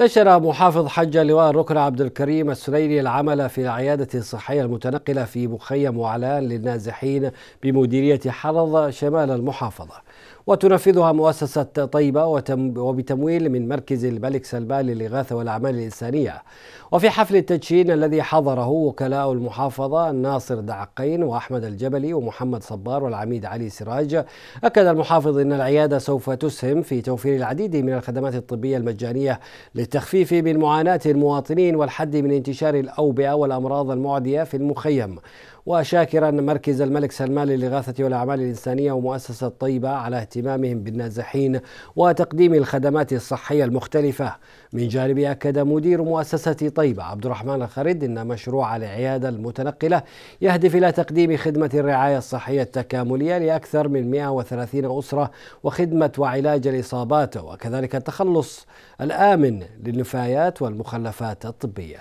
نشر محافظ حجة لواء الركن عبد الكريم السليلي العمل في العيادة الصحية المتنقلة في مخيم وعلان للنازحين بمديرية حرض شمال المحافظة وتنفذها مؤسسة طيبة وبتمويل من مركز الملك سلمان للإغاثة والأعمال الإنسانية وفي حفل التدشين الذي حضره وكلاء المحافظة ناصر دعقين وأحمد الجبلي ومحمد صبار والعميد علي سراج أكد المحافظ أن العيادة سوف تسهم في توفير العديد من الخدمات الطبية المجانية للتخفيف من معاناة المواطنين والحد من انتشار الأوبئة والأمراض المعدية في المخيم وشاكرا مركز الملك سلمان للإغاثة والأعمال الإنسانية ومؤسسة طيبة على اهتمامهم بالنازحين وتقديم الخدمات الصحية المختلفة من جانبه أكد مدير مؤسسة طيبة عبد الرحمن الخريد أن مشروع العيادة المتنقلة يهدف إلى تقديم خدمة الرعاية الصحية التكاملية لأكثر من 130 أسرة وخدمة وعلاج الإصابات وكذلك التخلص الآمن للنفايات والمخلفات الطبيه